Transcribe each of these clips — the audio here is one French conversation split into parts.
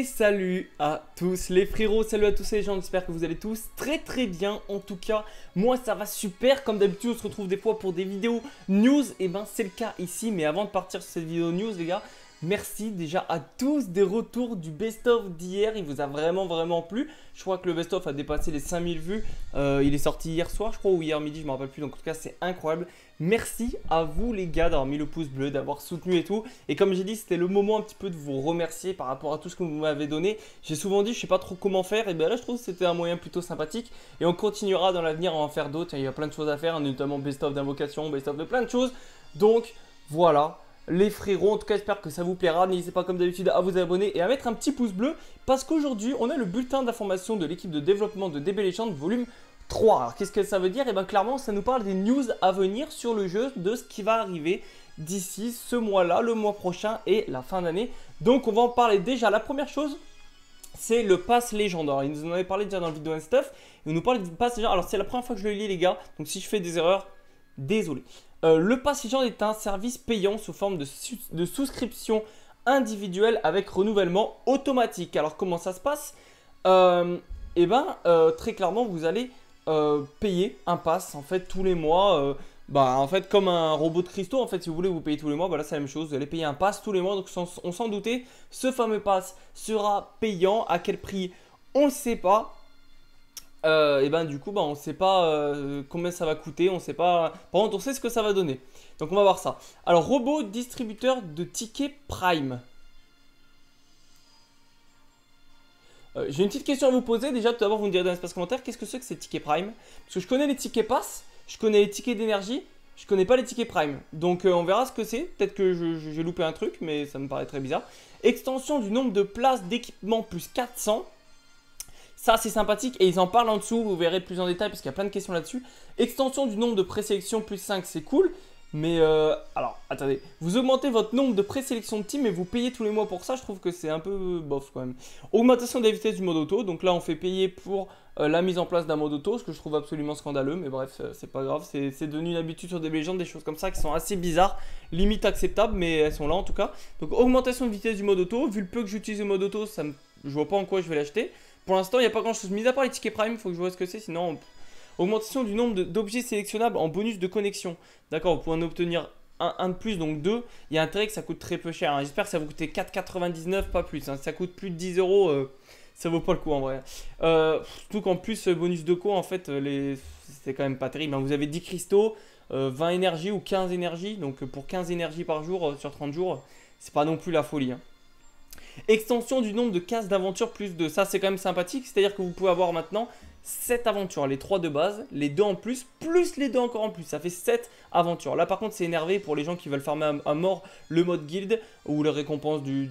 Et salut à tous les frérots, salut à tous les gens, j'espère que vous allez tous très très bien En tout cas, moi ça va super, comme d'habitude on se retrouve des fois pour des vidéos news Et eh ben c'est le cas ici, mais avant de partir sur cette vidéo news les gars Merci déjà à tous des retours du best-of d'hier. Il vous a vraiment, vraiment plu. Je crois que le best-of a dépassé les 5000 vues. Euh, il est sorti hier soir, je crois, ou hier midi, je ne me rappelle plus. Donc, en tout cas, c'est incroyable. Merci à vous, les gars, d'avoir mis le pouce bleu, d'avoir soutenu et tout. Et comme j'ai dit, c'était le moment un petit peu de vous remercier par rapport à tout ce que vous m'avez donné. J'ai souvent dit, je ne sais pas trop comment faire. Et bien là, je trouve que c'était un moyen plutôt sympathique. Et on continuera dans l'avenir à en faire d'autres. Il y a plein de choses à faire, notamment best-of d'invocation, best-of de plein de choses. Donc, voilà les frérots. En tout cas, j'espère que ça vous plaira. N'hésitez pas, comme d'habitude, à vous abonner et à mettre un petit pouce bleu parce qu'aujourd'hui, on a le bulletin d'information de l'équipe de développement de DB Legends volume 3. Alors, qu'est-ce que ça veut dire Et eh bien, clairement, ça nous parle des news à venir sur le jeu, de ce qui va arriver d'ici ce mois-là, le mois prochain et la fin d'année. Donc, on va en parler déjà. La première chose, c'est le pass légendaire. Il nous en avait parlé déjà dans le vidéo and stuff. Il nous parle du pass légendaire. Alors, c'est la première fois que je le lis, les gars. Donc, si je fais des erreurs, désolé. Euh, le Pass est un service payant sous forme de, souscription individuelle avec renouvellement automatique. Alors comment ça se passe euh, Eh bien, euh, très clairement, vous allez payer un pass en fait tous les mois. Bah en fait comme un robot de cristaux en fait si vous voulez vous payer tous les mois voilà c'est la même chose vous allez payer un pass tous les mois donc on s'en doutait ce fameux pass sera payant à quel prix on ne sait pas euh, et ben du coup ben, on sait pas euh, combien ça va coûter, on sait pas. Par contre on sait ce que ça va donner. Donc on va voir ça. Alors robot distributeur de tickets Prime. Euh, j'ai une petite question à vous poser. Déjà tout d'abord vous me direz dans l'espace commentaire qu'est-ce que c'est que ces tickets Prime Parce que je connais les tickets pass, je connais les tickets d'énergie, je connais pas les tickets Prime. Donc on verra ce que c'est. Peut-être que j'ai loupé un truc, mais ça me paraît très bizarre. Extension du nombre de places d'équipement plus 400. Ça, c'est sympathique et ils en parlent en dessous, vous verrez plus en détail parce qu'il y a plein de questions là-dessus. Extension du nombre de présélections plus 5, c'est cool. Mais euh, alors, attendez, vous augmentez votre nombre de présélections de team et vous payez tous les mois pour ça, je trouve que c'est un peu bof quand même. Augmentation des vitesses vitesse du mode auto, donc là on fait payer pour euh, la mise en place d'un mode auto, ce que je trouve absolument scandaleux, mais bref, c'est pas grave, c'est devenu une habitude sur des légendes, des choses comme ça qui sont assez bizarres, limite acceptables, mais elles sont là en tout cas. Donc augmentation de vitesse du mode auto, vu le peu que j'utilise le mode auto, ça je vois pas en quoi je vais l'acheter. Pour l'instant, il n'y a pas grand chose. Mis à part les tickets Prime, il faut que je vois ce que c'est, sinon. Augmentation du nombre d'objets sélectionnables en bonus de connexion. D'accord, vous pouvez en obtenir un, de plus, donc deux. Il y a intérêt que ça coûte très peu cher. Hein. J'espère que ça va vous coûter 4,99, pas plus. Hein. ça coûte plus de 10 euros, euh, ça vaut pas le coup en vrai. Euh, surtout qu'en plus, euh, bonus de co, en fait, euh, les... c'est quand même pas terrible. Hein. Vous avez 10 cristaux, 20 énergies ou 15 énergies. Donc pour 15 énergies par jour sur 30 jours, c'est pas non plus la folie. Extension du nombre de cases d'aventure plus de Ça, c'est quand même sympathique. C'est-à-dire que vous pouvez avoir maintenant 7 aventures, les 3 de base, les 2 en plus, plus les 2 encore en plus, ça fait 7 aventures. Là par contre c'est énervé pour les gens qui veulent farmer à, mort le mode guild ou les récompenses du,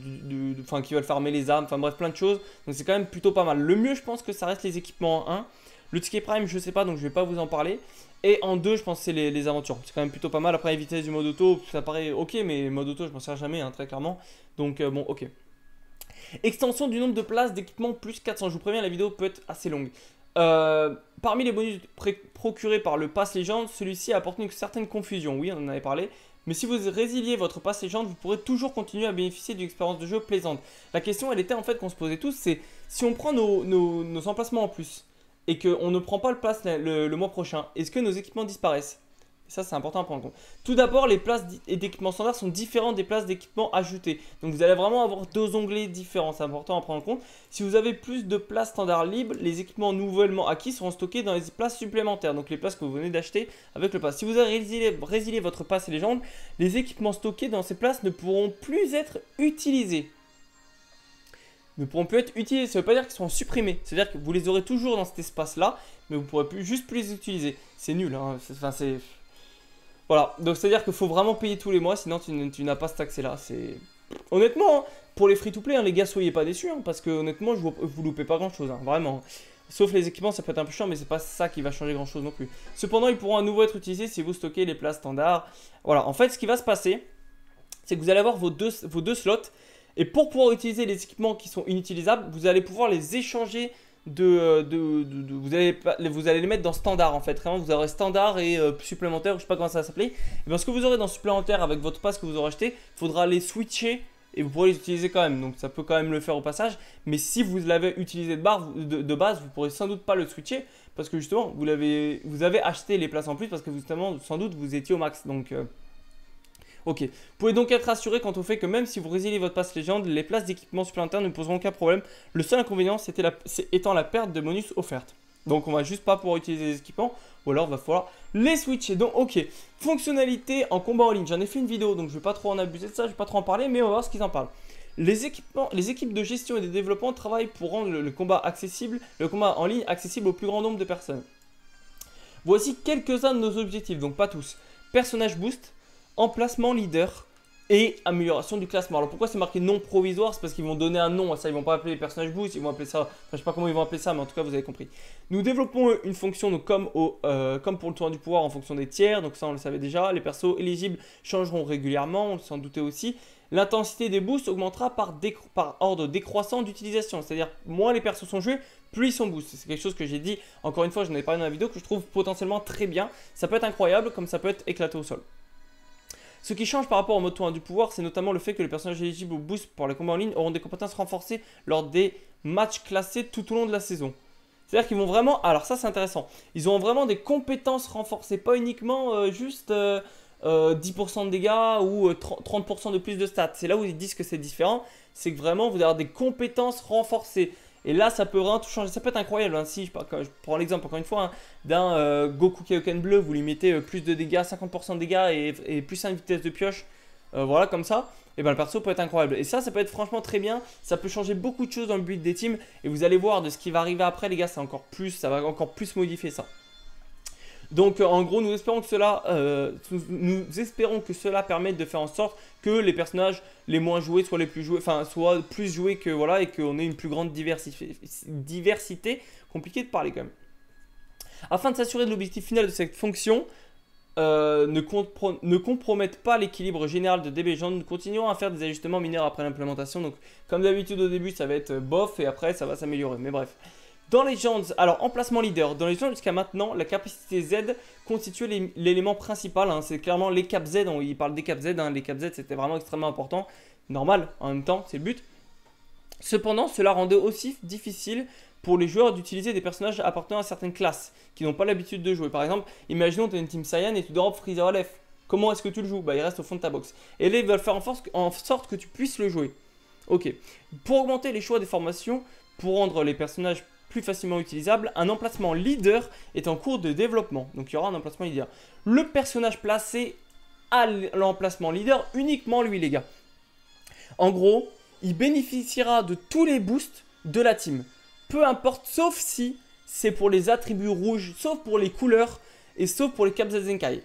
enfin qui veulent farmer les armes, enfin bref plein de choses. Donc c'est quand même plutôt pas mal. Le mieux je pense que ça reste les équipements en 1. Le ticket prime je sais pas donc je vais pas vous en parler. Et en 2 je pense c'est les, aventures. C'est quand même plutôt pas mal. Après vitesse du mode auto, ça paraît ok mais mode auto je m'en sers jamais hein, très clairement. Donc euh, bon ok. Extension du nombre de places d'équipement plus 400. Je vous préviens, la vidéo peut être assez longue. Euh, parmi les bonus procurés par le Pass Légende, celui-ci a apporté une certaine confusion. Oui, on en avait parlé. Mais si vous résiliez votre Pass Légende, vous pourrez toujours continuer à bénéficier d'une expérience de jeu plaisante. La question, elle était en fait qu'on se posait tous, c'est si on prend nos, nos, emplacements en plus et qu'on ne prend pas le pass le mois prochain, est-ce que nos équipements disparaissent ça, c'est important à prendre en compte. Tout d'abord, les places d'équipement standard sont différentes des places d'équipement ajoutées. Donc, vous allez vraiment avoir deux onglets différents. C'est important à prendre en compte. Si vous avez plus de places standard libres, les équipements nouvellement acquis seront stockés dans les places supplémentaires. Donc, les places que vous venez d'acheter avec le pass. Si vous avez résilié, votre pass et légende, les équipements stockés dans ces places ne pourront plus être utilisés ne pourront plus être utilisés. Ça ne veut pas dire qu'ils seront supprimés. C'est-à-dire que vous les aurez toujours dans cet espace-là, mais vous ne pourrez plus, juste plus les utiliser. C'est nul. Hein. Enfin, c'est... Voilà, donc c'est-à-dire qu'il faut vraiment payer tous les mois, sinon tu, n'as pas ce taxe là C'est Honnêtement, hein, pour les free-to-play, hein, les gars, soyez pas déçus, hein, parce que honnêtement, je vous, vous loupez pas grand-chose, vraiment. Sauf les équipements, ça peut être un peu chiant, mais c'est pas ça qui va changer grand-chose non plus. Cependant, ils pourront à nouveau être utilisés si vous stockez les places standards. Voilà, en fait, ce qui va se passer, c'est que vous allez avoir vos deux, vos deux slots, et pour pouvoir utiliser les équipements qui sont inutilisables, vous allez pouvoir les échanger euh, de, de, vous, allez, vous, allez, les mettre dans standard en fait. Vraiment, vous aurez standard et euh, supplémentaire, je sais pas comment ça s'appelait. Et eh bien, ce que vous aurez dans supplémentaire avec votre passe que vous aurez acheté, faudra les switcher et vous pourrez les utiliser quand même. Donc ça peut quand même le faire au passage. Mais si vous l'avez utilisé de, barre, de, base, vous pourrez sans doute pas le switcher parce que justement vous, l'avez, vous avez acheté les places en plus parce que justement sans doute vous étiez au max. Donc euh, Ok. Vous pouvez donc être rassuré quant au fait que même si vous résiliez votre passe légende, les places d'équipement supplémentaires ne poseront aucun problème. Le seul inconvénient c'était étant la perte de bonus offerte. Donc on va juste pas pouvoir utiliser les équipements ou alors il va falloir les switcher. Donc ok, fonctionnalité en combat en ligne. J'en ai fait une vidéo donc je vais pas trop en abuser de ça, je vais pas trop en parler mais on va voir ce qu'ils en parlent. Les, équipements, les équipes de gestion et de développement travaillent pour rendre combat accessible, le combat en ligne accessible au plus grand nombre de personnes. Voici quelques-uns de nos objectifs, donc pas tous. Personnage boost, emplacement leader et amélioration du classement. Alors pourquoi c'est marqué non provisoire C'est parce qu'ils vont donner un nom à ça, ils vont pas appeler les personnages boost, ils vont appeler ça, je sais pas comment ils vont appeler ça, mais en tout cas vous avez compris. Nous développons euh, une fonction euh, comme, pour le tour du pouvoir en fonction des tiers, donc ça on le savait déjà, les persos éligibles changeront régulièrement, on s'en doutait aussi. L'intensité des boosts augmentera par, ordre décroissant d'utilisation, c'est-à-dire moins les persos sont joués, plus ils sont boosts. C'est quelque chose que j'ai dit, encore une fois, je n'en ai parlé dans la vidéo, que je trouve potentiellement très bien. Ça peut être incroyable comme ça peut être éclaté au sol. Ce qui change par rapport au mode 1 du pouvoir, c'est notamment le fait que les personnages éligibles au boost pour les combats en ligne auront des compétences renforcées lors des matchs classés tout au long de la saison. C'est-à-dire qu'ils vont vraiment... Alors ça c'est intéressant. Ils ont vraiment des compétences renforcées, pas uniquement euh, juste 10% euh, euh, de dégâts ou 30% de plus de stats. C'est là où ils disent que c'est différent, c'est que vraiment vous allez avoir des compétences renforcées. Et là, ça peut vraiment tout changer. Ça peut être incroyable. Hein. Si je, prends l'exemple encore une fois hein, d'un euh, Goku Kaioken bleu, vous lui mettez euh, plus de dégâts, 50% de dégâts et, plus une vitesse de pioche. Euh, voilà, comme ça. Et eh ben le perso peut être incroyable. Et ça, ça peut être franchement très bien. Ça peut changer beaucoup de choses dans le but des teams. Et vous allez voir de ce qui va arriver après, les gars, c'est encore plus. Ça va encore plus modifier ça. Donc euh, en gros, nous espérons que cela, euh, nous espérons que cela permette de faire en sorte que les personnages les moins joués soient les plus joués, enfin soient plus joués que voilà et qu'on ait une plus grande diversité, diversité. Compliqué de parler quand même. Afin de s'assurer de l'objectif final de cette fonction, euh, ne, ne, pas l'équilibre général de DBGen. Nous continuerons à faire des ajustements mineurs après l'implémentation. Donc, comme d'habitude, au début, ça va être bof et après, ça va s'améliorer. Mais bref. Dans Legends, alors emplacement leader, dans Legends jusqu'à maintenant, la capacité Z constituait l'élément principal. Hein. c'est clairement les caps Z, on, il parle des caps Z, hein. les caps Z c'était vraiment extrêmement important. Normal, en même temps, c'est le but. Cependant, cela rendait aussi difficile pour les joueurs d'utiliser des personnages appartenant à certaines classes qui n'ont pas l'habitude de jouer. Par exemple, imaginons tu une team Saiyan et tu drop Freezer Aleph. Comment est-ce que tu le joues bah, il reste au fond de ta box. Et là, ils veulent faire en, en sorte que tu puisses le jouer. Ok. Pour augmenter les choix des formations, pour rendre les personnages plus facilement utilisable, un emplacement leader est en cours de développement. Donc il y aura un emplacement leader. Le personnage placé à l'emplacement leader, uniquement lui les gars. En gros, il bénéficiera de tous les boosts de la team. Peu importe, sauf si c'est pour les attributs rouges, sauf pour les couleurs et sauf pour les caps Zenkai.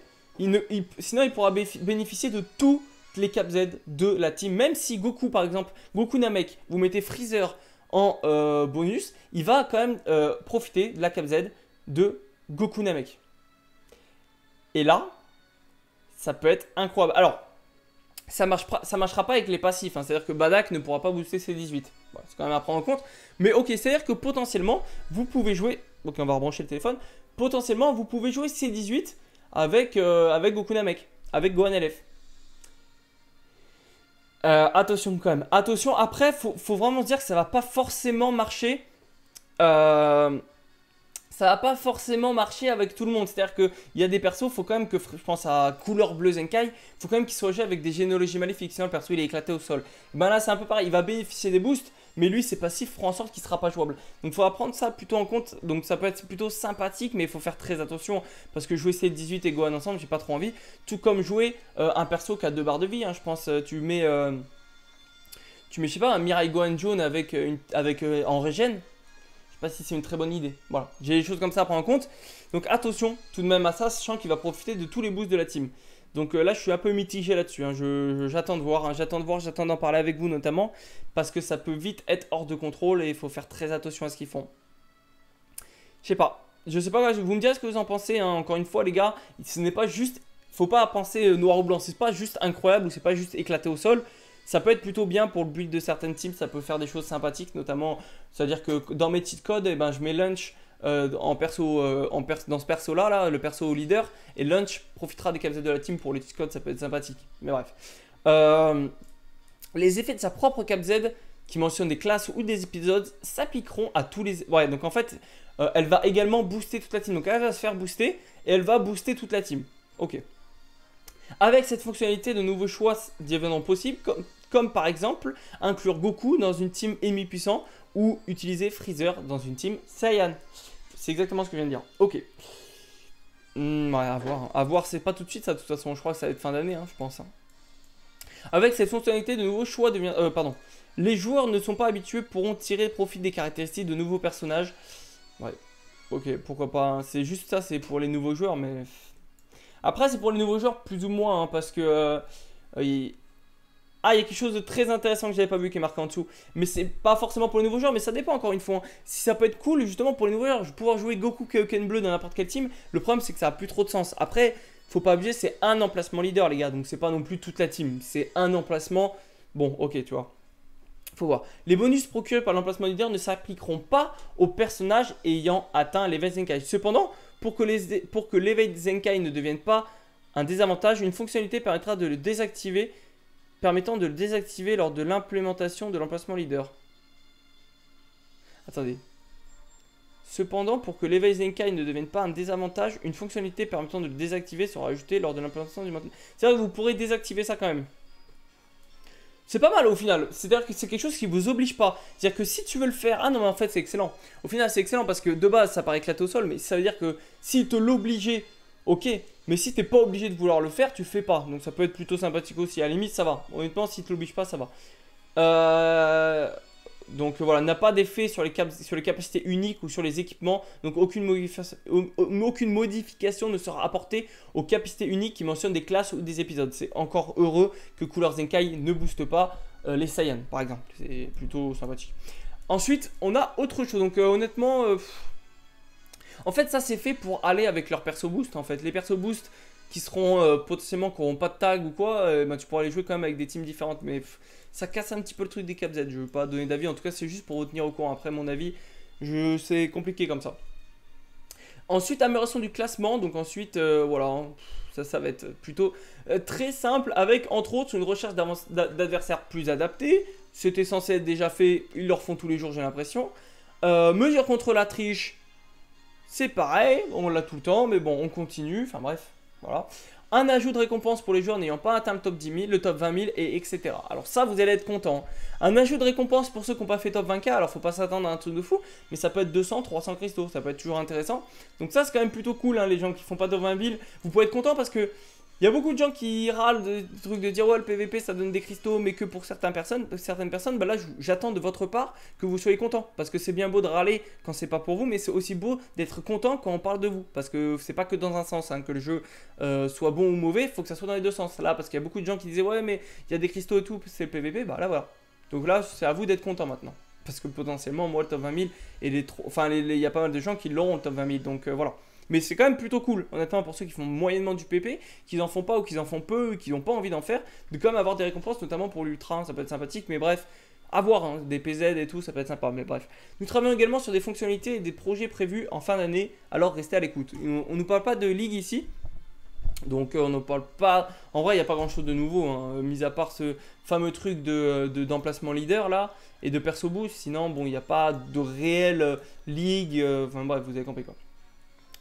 sinon, il pourra bénéficier de tous les caps Z de la team. Même si Goku, par exemple, Goku Namek, vous mettez Freezer en euh, bonus, il va quand même euh, profiter de la cap Z de Goku Namek. Et là, ça peut être incroyable. Alors, ça ne marchera pas avec les passifs, hein. c'est-à-dire que Badak ne pourra pas booster ses 18. c'est quand même à prendre en compte. Mais ok, c'est-à-dire que potentiellement, vous pouvez jouer... Ok, on va rebrancher le téléphone. Potentiellement, vous pouvez jouer ses 18 avec, euh, avec Goku Namek, avec Gohan LF. Euh, attention quand même. Attention, après, faut, faut vraiment se dire que ça va pas forcément marcher. Euh, ça va pas forcément marché avec tout le monde. C'est-à-dire qu'il y a des persos, faut quand même que, je pense à couleur Bleue Zenkai, faut quand même qu'il soit joué avec des généalogies maléfiques, sinon le perso il est éclaté au sol. Et ben là c'est un peu pareil, il va bénéficier des boosts, mais lui c'est passif fera en sorte qu'il sera pas jouable. Donc faut prendre ça plutôt en compte, donc ça peut être plutôt sympathique, mais il faut faire très attention, parce que jouer C18 et Gohan ensemble, j'ai pas trop envie. Tout comme jouer euh, un perso qui a deux barres de vie, hein, je pense, euh, tu mets... Euh, tu mets, je sais pas, un Mirai Gohan jaune avec, avec en régène, je sais pas si c'est une très bonne idée. Voilà, j'ai des choses comme ça à prendre en compte. Donc attention tout de même à ça, sachant qu'il va profiter de tous les boosts de la team. Donc euh, là, je suis un peu mitigé là-dessus. Hein. j'attends de voir, hein. j'attends de voir, j'attends d'en parler avec vous notamment, parce que ça peut vite être hors de contrôle et il faut faire très attention à ce qu'ils font. Je sais pas. Je sais pas, vous me direz ce que vous en pensez. Hein. Encore une fois, les gars, ce n'est pas juste. Faut pas penser euh, noir ou blanc. C'est pas juste incroyable ou c'est pas juste éclaté au sol ça peut être plutôt bien pour le build de certaines teams, ça peut faire des choses sympathiques, notamment, c'est-à-dire que dans mes cheat codes, eh ben, je mets lunch. Euh, en perso, euh, en perso, dans ce perso là, là, le perso au leader, et Lunch profitera des capacités de la team pour les cheat codes, ça peut être sympathique. Mais bref. Euh, les effets de sa propre cap Z qui mentionne des classes ou des épisodes s'appliqueront à tous les. Ouais, donc en fait, elle va également booster toute la team. Donc elle va se faire booster et elle va booster toute la team. Ok. Avec cette fonctionnalité, de nouveaux choix d'événements possibles, comme par exemple inclure Goku dans une team émi puissant ou utiliser Freezer dans une team Saiyan. C'est exactement ce que je viens de dire. Ok. Hmm, ouais, à voir. À voir, c'est pas tout de suite ça, de toute façon. Je crois que ça va être fin d'année, hein, je pense. Hein. Avec cette fonctionnalité, de nouveaux choix devient. Euh, pardon. Les joueurs ne sont pas habitués pourront tirer profit des caractéristiques de nouveaux personnages. Ouais. Ok, pourquoi pas. Hein. C'est juste ça, c'est pour les nouveaux joueurs, mais. Après, c'est pour les nouveaux joueurs, plus ou moins, parce que. Euh, ah, il y a quelque chose de très intéressant que j'avais pas vu qui est marqué en dessous. Mais c'est pas forcément pour les nouveaux joueurs, mais ça dépend encore une fois. Hein. Si ça peut être cool justement pour les nouveaux joueurs, pouvoir jouer Goku Kaioken bleu dans n'importe quel team, le problème c'est que ça a plus trop de sens. Après, faut pas oublier, c'est un emplacement leader les gars, donc c'est pas non plus toute la team. C'est un emplacement. Bon, ok, tu vois faut voir. Les bonus procurés par l'emplacement leader ne s'appliqueront pas aux personnages ayant atteint l'éveil Zenkai. Cependant, pour que, les, pour que l'éveil Zenkai ne devienne pas un désavantage, une fonctionnalité permettra de le désactiver permettant de le désactiver lors de l'implémentation de l'emplacement leader. Attendez. Cependant, pour que l'éveil Zenkai ne devienne pas un désavantage, une fonctionnalité permettant de le désactiver sera ajoutée lors de l'implémentation du monde. cest à que vous pourrez désactiver ça quand même. C'est pas mal au final. C'est-à-dire que c'est quelque chose qui vous oblige pas. C'est-à-dire que si tu veux le faire, ah non mais en fait c'est excellent. Au final c'est excellent parce que de base ça paraît éclaté au sol, mais ça veut dire que s'il te l'obligeait, ok, mais si tu n'es pas obligé de vouloir le faire, tu fais pas. Donc ça peut être plutôt sympathique aussi. À la limite, ça va. Honnêtement, si tu l'obliges pas, ça va. Euh, donc voilà, n'a pas d'effet sur, les sur les capacités uniques ou sur les équipements. Donc aucune, modification ne sera apportée aux capacités uniques qui mentionnent des classes ou des épisodes. C'est encore heureux que Cooler Zenkai ne booste pas euh, les Saiyans, par exemple. C'est plutôt sympathique. Ensuite, on a autre chose. Donc euh, honnêtement... En fait, ça c'est fait pour aller avec leur perso boost. En fait, les perso boost qui seront euh, potentiellement qui n'auront pas de tag ou quoi, euh, ben, tu pourras les jouer quand même avec des teams différentes. Mais ça casse un petit peu le truc des Z. Je veux pas donner d'avis. En tout cas, c'est juste pour retenir au courant. Après, mon avis, je c'est compliqué comme ça. Ensuite, amélioration du classement. Donc ensuite, euh, voilà. Hein, ça, ça va être plutôt très simple avec entre autres une recherche d'adversaires plus adaptés. C'était censé être déjà fait, ils le refont tous les jours j'ai l'impression. mesure contre la triche, c'est pareil, on l'a tout le temps, mais bon, on continue. Enfin bref, voilà. Un ajout de récompense pour les joueurs n'ayant pas atteint le top 10 000, le top 20 000, et etc. Alors ça, vous allez être content. Un ajout de récompense pour ceux qui n'ont pas fait top 20K, alors faut pas s'attendre à un truc de fou, mais ça peut être 200, 300 cristaux, ça peut être toujours intéressant. Donc ça, c'est quand même plutôt cool, hein, les gens qui font pas top 20 000. Vous pouvez être content parce que il y a beaucoup de gens qui râlent de trucs de dire ouais le PVP ça donne des cristaux mais que pour certaines personnes, certaines personnes bah là j'attends de votre part que vous soyez content parce que c'est bien beau de râler quand c'est pas pour vous mais c'est aussi beau d'être content quand on parle de vous parce que c'est pas que dans un sens hein, que le jeu euh, soit bon ou mauvais, faut que ça soit dans les deux sens là parce qu'il y a beaucoup de gens qui disaient ouais mais il y a des cristaux et tout c'est le PVP bah là voilà. Donc là c'est à vous d'être content maintenant parce que potentiellement moi le top 20 000 et les enfin il y a pas mal de gens qui l'auront le top 20 000 donc euh, voilà. Mais c'est quand même plutôt cool, honnêtement, pour ceux qui font moyennement du PP, qu'ils en font pas ou qu'ils en font peu, qui qu'ils n'ont pas envie d'en faire, de quand même avoir des récompenses, notamment pour l'ultra, hein, ça peut être sympathique, mais bref, avoir hein, des PZ et tout, ça peut être sympa, mais bref. Nous travaillons également sur des fonctionnalités et des projets prévus en fin d'année, alors restez à l'écoute. On ne nous parle pas de ligue ici, donc euh, on ne parle pas. En vrai, il n'y a pas grand chose de nouveau, hein, mis à part ce fameux truc de, d'emplacement leader là et de perso boost. Sinon, bon, il n'y a pas de réelle ligue. Euh, enfin bref, vous avez compris quoi.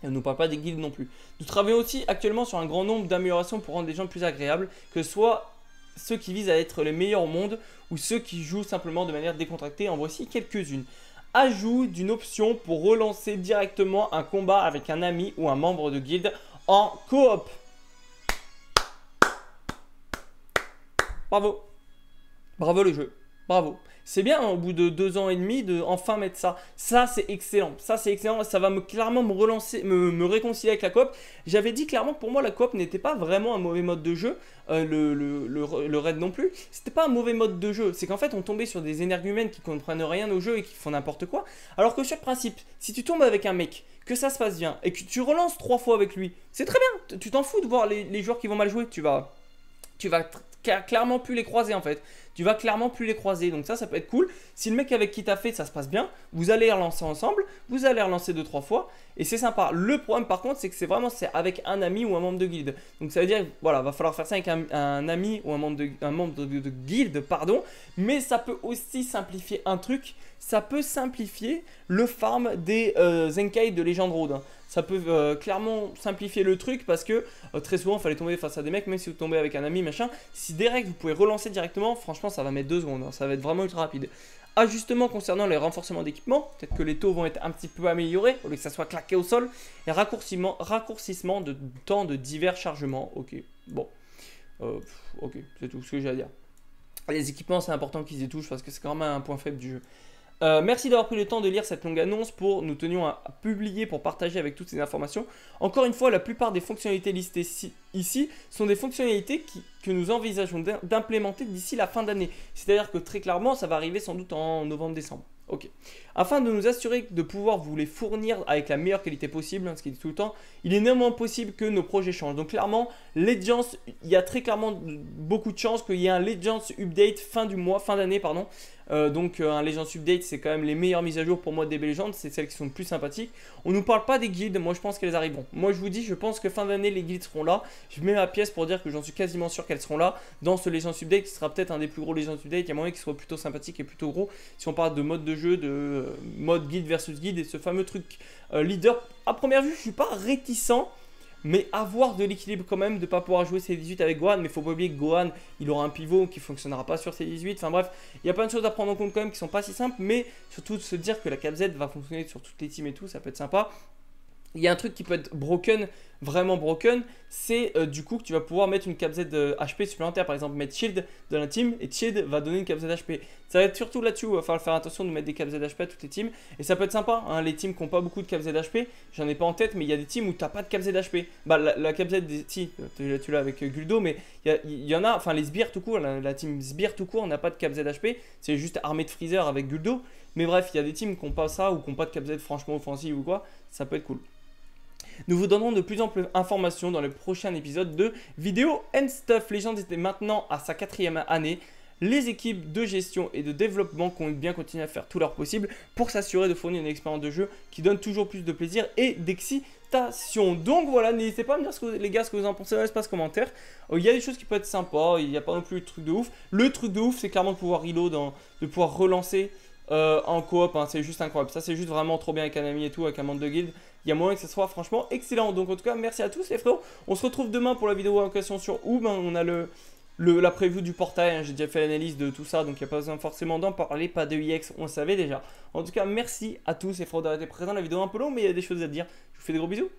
Et on ne parle pas des guides non plus. Nous travaillons aussi actuellement sur un grand nombre d'améliorations pour rendre les gens plus agréables, que ce soit ceux qui visent à être les meilleurs au monde ou ceux qui jouent simplement de manière décontractée. En voici quelques-unes. Ajout d'une option pour relancer directement un combat avec un ami ou un membre de guilde en coop. Bravo. Bravo le jeu. Bravo c'est bien hein, au bout de deux ans et demi de enfin mettre ça. Ça c'est excellent, ça c'est excellent, ça va me, clairement me relancer, me, réconcilier avec la coop. J'avais dit clairement pour moi la coop n'était pas vraiment un mauvais mode de jeu, euh, le, raid non plus, c'était pas un mauvais mode de jeu, c'est qu'en fait on tombait sur des énergumènes qui comprennent rien au jeu et qui font n'importe quoi, alors que sur le principe, si tu tombes avec un mec, que ça se passe bien et que tu relances trois fois avec lui, c'est très bien, tu t'en fous de voir les, joueurs qui vont mal jouer, tu vas... Tu vas clairement plus les croiser en fait tu vas clairement plus les croiser. Donc ça, ça peut être cool. Si le mec avec qui t'as fait, ça se passe bien, vous allez relancer ensemble, vous allez relancer deux, trois fois, et c'est sympa. Le problème par contre, c'est que c'est vraiment c'est avec un ami ou un membre de guilde. Donc ça veut dire, voilà, va falloir faire ça avec un, ami ou un membre, de, un membre de, guilde, pardon. Mais ça peut aussi simplifier un truc, ça peut simplifier le farm des euh, Zenkai de Legend Road hein. ça peut euh, clairement simplifier le truc parce que euh, très souvent il fallait tomber face à des mecs, même si vous tombez avec un ami, machin. Si des règles vous pouvez relancer directement, franchement ça va mettre 2 secondes. Hein. Ça va être vraiment ultra rapide. Ajustement ah, concernant les renforcements d'équipement. Peut-être que les taux vont être un petit peu améliorés au lieu que ça soit claqué au sol. Et raccourcissement, raccourcissement de temps de divers chargements. Ok, bon. Euh, ok, c'est tout ce que j'ai à dire. Les équipements, c'est important qu'ils y touchent parce que c'est quand même un point faible du jeu. Euh, merci d'avoir pris le temps de lire cette longue annonce pour nous tenions à publier pour partager avec toutes ces informations. Encore une fois, la plupart des fonctionnalités listées ici sont des fonctionnalités que nous envisageons d'implémenter d'ici la fin d'année. C'est-à-dire que très clairement, ça va arriver sans doute en novembre-décembre. Ok. Afin de nous assurer de pouvoir vous les fournir avec la meilleure qualité possible, hein, ce qui dit tout le temps, il est néanmoins possible que nos projets changent. Donc clairement, il y a très clairement beaucoup de chances qu'il y ait un Legends Update fin du mois, fin d'année, pardon, euh, donc euh, un Legends Update, c'est quand même les meilleures mises à jour pour moi des DB Legends, c'est celles qui sont plus sympathiques. On nous parle pas des guides, moi je pense qu'elles arriveront. Moi je vous dis, je pense que fin d'année les guides seront là. Je mets ma pièce pour dire que j'en suis quasiment sûr qu'elles seront là dans ce Legends Update qui sera peut-être un des plus gros Legends Update, il y a moyen qu'il soit plutôt sympathique et plutôt gros si on parle de mode de jeu, de euh, mode guide versus guide et ce fameux truc leader. À première vue, je suis pas réticent mais avoir de l'équilibre quand même, de ne pas pouvoir jouer ses 18 avec Gohan. Mais il faut pas oublier que Gohan, il aura un pivot qui fonctionnera pas sur ses 18. Enfin bref, il y a plein de choses à prendre en compte quand même qui sont pas si simples, mais surtout de se dire que la Cap Z va fonctionner sur toutes les teams et tout, ça peut être sympa il y a un truc qui peut être broken, vraiment broken, c'est euh, du coup que tu vas pouvoir mettre une capz de HP supplémentaire. Par exemple, mettre Shield dans la team et Shield va donner une Z HP. Ça va être surtout là-dessus où il va falloir faire attention de mettre des Z HP à toutes les teams. Et ça peut être sympa, hein, les teams qui n'ont pas beaucoup de Z HP, j'en ai pas en tête, mais il y a des teams où tu n'as pas de Z HP. Bah, la, la des. Si, tu, l'as avec euh, Guldo, mais il y, en a, enfin les sbires tout court, la, team sbire tout court On n'a pas de Z HP, c'est juste armé de freezer avec Guldo. Mais bref, il y a des teams qui n'ont pas ça ou qui n'ont pas de Z franchement offensive ou quoi, ça peut être cool. Nous vous donnerons de plus en plus d'informations dans le prochain épisode de Vidéo and Stuff. Legend était maintenant à sa quatrième année. Les équipes de gestion et de développement comptent bien continuer à faire tout leur possible pour s'assurer de fournir une expérience de jeu qui donne toujours plus de plaisir et d'excitation. Donc voilà, n'hésitez pas à me dire que les gars ce que vous en pensez dans l'espace commentaire. Euh, il y a des choses qui peuvent être sympas, il n'y a pas non plus de truc de ouf. Le truc de ouf, c'est clairement de pouvoir reload, dans, hein, de pouvoir relancer euh, en coop, hein, c'est juste incroyable. Ça, c'est juste vraiment trop bien avec un ami et tout, avec un monde de guild il y a moyen que ce soit franchement excellent. Donc en tout cas, merci à tous les frérots. On se retrouve demain pour la vidéo en question sur ben On a le, la preview du portail, hein. j'ai déjà fait l'analyse de tout ça, donc il n'y a pas besoin forcément d'en parler, pas de IX, on le savait déjà. En tout cas, merci à tous les frérots d'avoir été présents, la vidéo est un peu longue, mais il y a des choses à dire. Je vous fais des gros bisous.